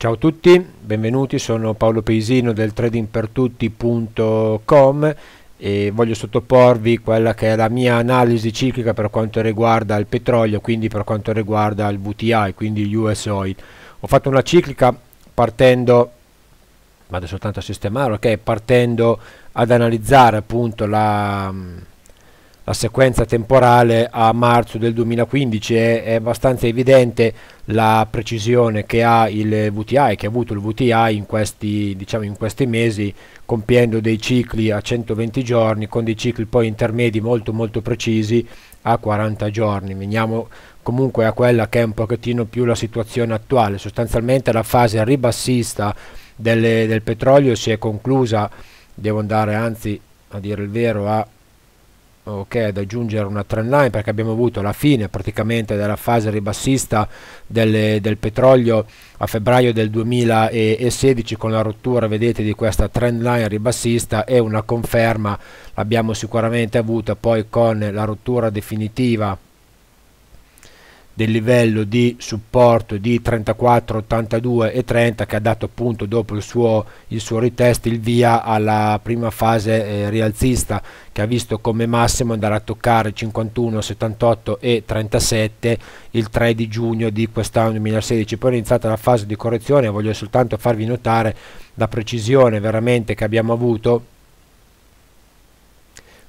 Ciao a tutti, benvenuti, sono Paolo Peisino del tradingpertutti.com e voglio sottoporvi quella che è la mia analisi ciclica per quanto riguarda il petrolio, quindi per quanto riguarda il VTI, quindi US Oil. Ho fatto una ciclica partendo vado soltanto a sistemare, ok, partendo ad analizzare appunto la la sequenza temporale a marzo del 2015 è, è abbastanza evidente la precisione che ha il VTI, che ha avuto il VTI in questi, diciamo, in questi mesi, compiendo dei cicli a 120 giorni, con dei cicli poi intermedi molto molto precisi a 40 giorni. Veniamo comunque a quella che è un pochettino più la situazione attuale. Sostanzialmente la fase ribassista delle, del petrolio si è conclusa, devo andare anzi a dire il vero a okay, ad aggiungere una trend line perché abbiamo avuto la fine praticamente della fase ribassista delle, del petrolio a febbraio del 2016 con la rottura vedete di questa trend line ribassista e una conferma l'abbiamo sicuramente avuta poi con la rottura definitiva del livello di supporto di 34, 82 e 30 che ha dato appunto dopo il suo, il suo retest il via alla prima fase eh, rialzista che ha visto come massimo andare a toccare 51, 78 e 37 il 3 di giugno di quest'anno 2016 poi è iniziata la fase di correzione voglio soltanto farvi notare la precisione veramente che abbiamo avuto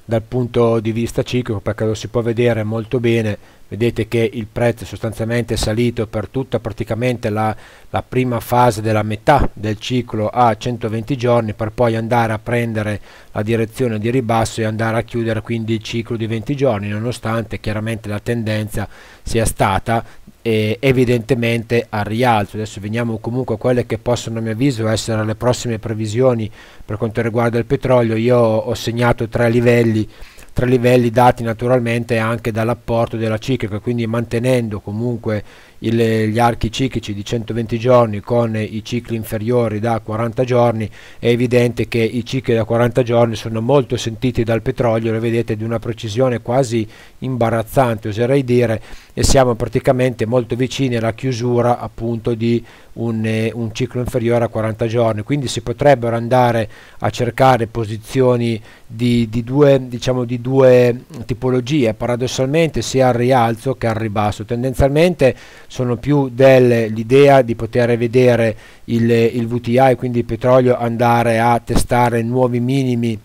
dal punto di vista ciclico perché lo si può vedere molto bene vedete che il prezzo sostanzialmente è salito per tutta praticamente la, la, prima fase della metà del ciclo a 120 giorni per poi andare a prendere la direzione di ribasso e andare a chiudere quindi il ciclo di 20 giorni nonostante chiaramente la tendenza sia stata eh, evidentemente al rialzo adesso veniamo comunque a quelle che possono a mio avviso essere le prossime previsioni per quanto riguarda il petrolio io ho segnato tre livelli tre livelli dati naturalmente anche dall'apporto della ciclica, quindi mantenendo comunque il, gli archi ciclici di 120 giorni con i cicli inferiori da 40 giorni, è evidente che i cicli da 40 giorni sono molto sentiti dal petrolio, lo vedete di una precisione quasi imbarazzante, oserei dire, e siamo praticamente molto vicini alla chiusura appunto di un, eh, un, ciclo inferiore a 40 giorni, quindi si potrebbero andare a cercare posizioni di, di, due, diciamo, di due tipologie, paradossalmente sia al rialzo che al ribasso, tendenzialmente sono più dell'idea di poter vedere il, il VTI, quindi il petrolio andare a testare nuovi minimi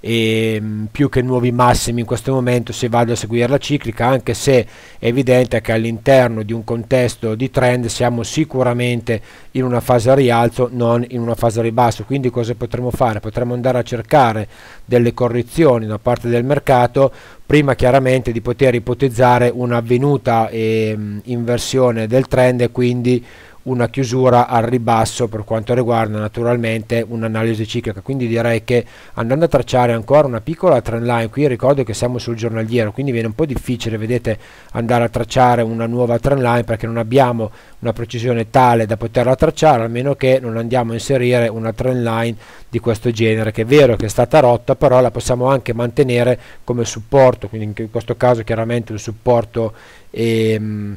e ehm, più che nuovi massimi in questo momento se vado a seguire la ciclica anche se è evidente che all'interno di un contesto di trend siamo sicuramente in una fase a rialzo non in una fase a ribasso quindi cosa potremmo fare? potremmo andare a cercare delle correzioni da parte del mercato prima chiaramente di poter ipotizzare un'avvenuta eh, inversione del trend e quindi una chiusura al ribasso per quanto riguarda naturalmente un'analisi ciclica quindi direi che andando a tracciare ancora una piccola trend line qui ricordo che siamo sul giornaliero quindi viene un po' difficile vedete andare a tracciare una nuova trend line perché non abbiamo una precisione tale da poterla tracciare a meno che non andiamo a inserire una trend line di questo genere che è vero che è stata rotta però la possiamo anche mantenere come supporto quindi in questo caso chiaramente un supporto ehm,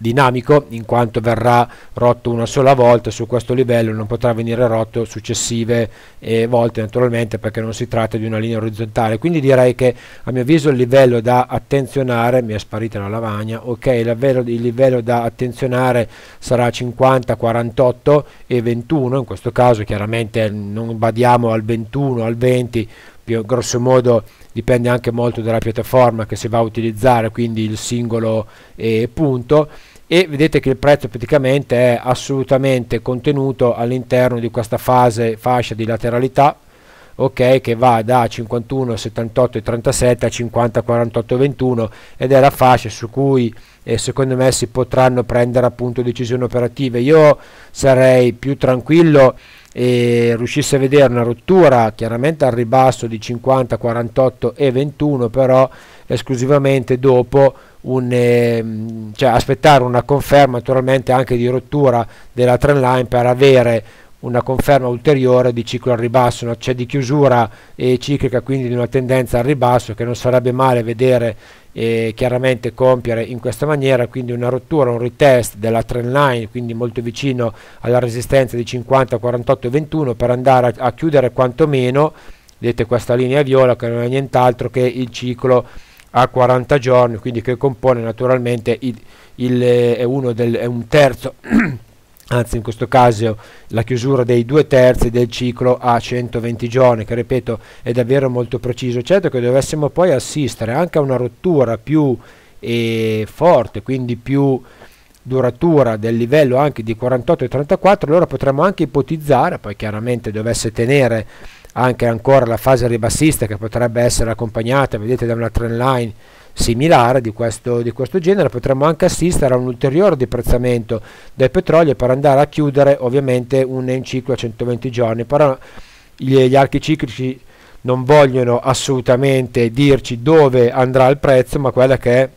dinamico in quanto verrà rotto una sola volta su questo livello non potrà venire rotto successive eh, volte naturalmente perché non si tratta di una linea orizzontale quindi direi che a mio avviso il livello da attenzionare mi è sparita la lavagna ok davvero il livello da attenzionare sarà 50 48 e 21 in questo caso chiaramente non badiamo al 21 al 20 più, grosso modo dipende anche molto dalla piattaforma che si va a utilizzare, quindi il singolo eh, punto e vedete che il prezzo praticamente è assolutamente contenuto all'interno di questa fase fascia di lateralità ok che va da 51 78 37 a 50 48 21 ed è la fascia su cui eh, secondo me si potranno prendere appunto decisioni operative io sarei più tranquillo e riuscisse a vedere una rottura chiaramente al ribasso di 50, 48 e 21 però esclusivamente dopo un, ehm, cioè aspettare una conferma naturalmente anche di rottura della trend line per avere una conferma ulteriore di ciclo al ribasso, una, cioè di chiusura eh, ciclica, quindi di una tendenza al ribasso che non sarebbe male vedere eh, chiaramente compiere in questa maniera, quindi una rottura, un retest della trend line, quindi molto vicino alla resistenza di 50, 48 21 per andare a, a chiudere quantomeno, vedete questa linea viola che non è nient'altro che il ciclo a 40 giorni, quindi che compone naturalmente il, il, eh, è, del, è un terzo anzi in questo caso la chiusura dei due terzi del ciclo a 120 giorni che ripeto è davvero molto preciso certo che dovessimo poi assistere anche a una rottura più eh, forte quindi più duratura del livello anche di 48 e 34 allora potremmo anche ipotizzare poi chiaramente dovesse tenere anche ancora la fase ribassista che potrebbe essere accompagnata, vedete, da una trend line similare di questo, di questo genere, potremmo anche assistere a un ulteriore deprezzamento del petrolio per andare a chiudere ovviamente un ciclo a 120 giorni, però gli, gli archi ciclici non vogliono assolutamente dirci dove andrà il prezzo, ma quella che è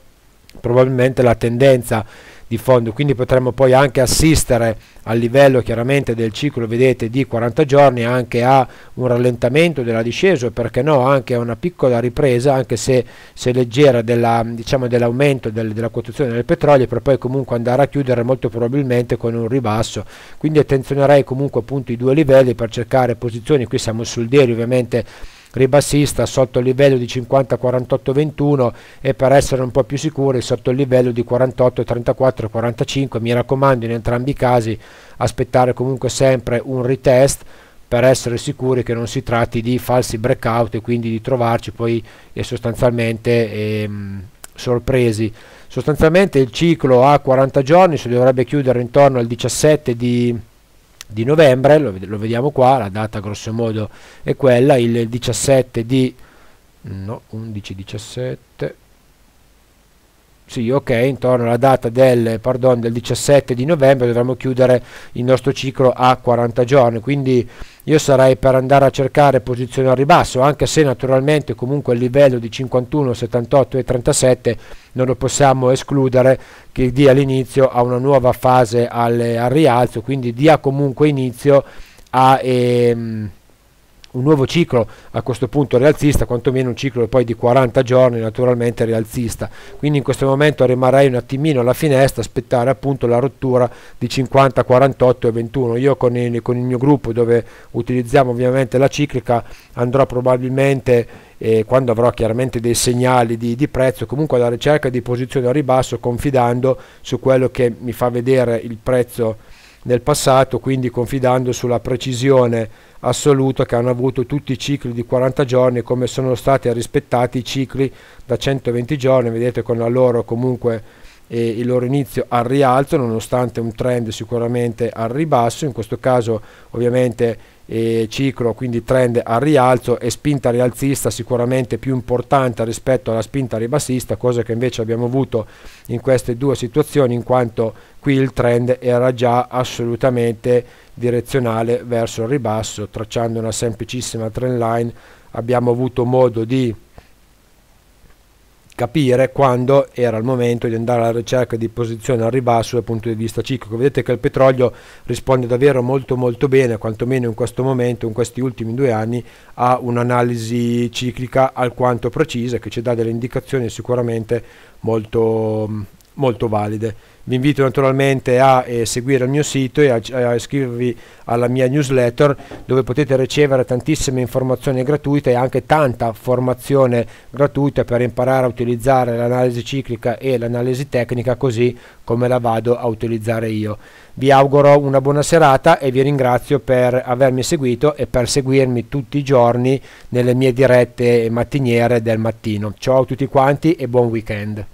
probabilmente la tendenza di fondo, quindi potremmo poi anche assistere a livello chiaramente del ciclo, vedete, di 40 giorni anche a un rallentamento della discesa, o perché no, anche a una piccola ripresa, anche se, se leggera, della, diciamo, dell'aumento del, della quotazione del petrolio, per poi comunque andare a chiudere molto probabilmente con un ribasso. Quindi attenzionerei comunque appunto i due livelli per cercare posizioni, qui siamo sul daily ovviamente ribassista sotto il livello di 50 48 21 e per essere un po' più sicuri sotto il livello di 48 34 45 mi raccomando in entrambi i casi aspettare comunque sempre un retest per essere sicuri che non si tratti di falsi breakout e quindi di trovarci poi eh, sostanzialmente ehm, sorpresi sostanzialmente il ciclo a 40 giorni si dovrebbe chiudere intorno al 17 di di novembre, lo, lo, vediamo qua, la data grossomodo è quella, il 17 di... no, 11, 17, sì, ok, intorno alla data del, pardon, del 17 di novembre dovremmo chiudere il nostro ciclo a 40 giorni, quindi io sarei per andare a cercare posizioni al ribasso, anche se naturalmente comunque il livello di 51, 78 e 37 non lo possiamo escludere che dia l'inizio a una nuova fase al, al rialzo, quindi dia comunque inizio a... Ehm, un nuovo ciclo a questo punto rialzista, quantomeno un ciclo poi di 40 giorni naturalmente rialzista. Quindi in questo momento rimarrei un attimino alla finestra, aspettare appunto la rottura di 50, 48 e 21. Io con il, con il mio gruppo dove utilizziamo ovviamente la ciclica andrò probabilmente eh, quando avrò chiaramente dei segnali di, di prezzo comunque alla ricerca di posizioni a ribasso confidando su quello che mi fa vedere il prezzo nel passato, quindi confidando sulla precisione assoluta che hanno avuto tutti i cicli di 40 giorni, come sono stati rispettati i cicli da 120 giorni, vedete con la loro comunque eh, il loro inizio al rialzo nonostante un trend sicuramente al ribasso, in questo caso ovviamente eh, ciclo quindi trend al rialzo e spinta rialzista sicuramente più importante rispetto alla spinta ribassista, cosa che invece abbiamo avuto in queste due situazioni in quanto qui il trend era già assolutamente direzionale verso il ribasso, tracciando una semplicissima trend line abbiamo avuto modo di capire quando era il momento di andare alla ricerca di posizione al ribasso dal punto di vista ciclico. Vedete che il petrolio risponde davvero molto molto bene, quantomeno in questo momento, in questi ultimi due anni, a un'analisi ciclica alquanto precisa che ci dà delle indicazioni sicuramente molto, molto valide. Vi invito naturalmente a eh, seguire il mio sito e a, a, iscrivervi alla mia newsletter dove potete ricevere tantissime informazioni gratuite e anche tanta formazione gratuita per imparare a utilizzare l'analisi ciclica e l'analisi tecnica così come la vado a utilizzare io. Vi auguro una buona serata e vi ringrazio per avermi seguito e per seguirmi tutti i giorni nelle mie dirette mattiniere del mattino. Ciao a tutti quanti e buon weekend.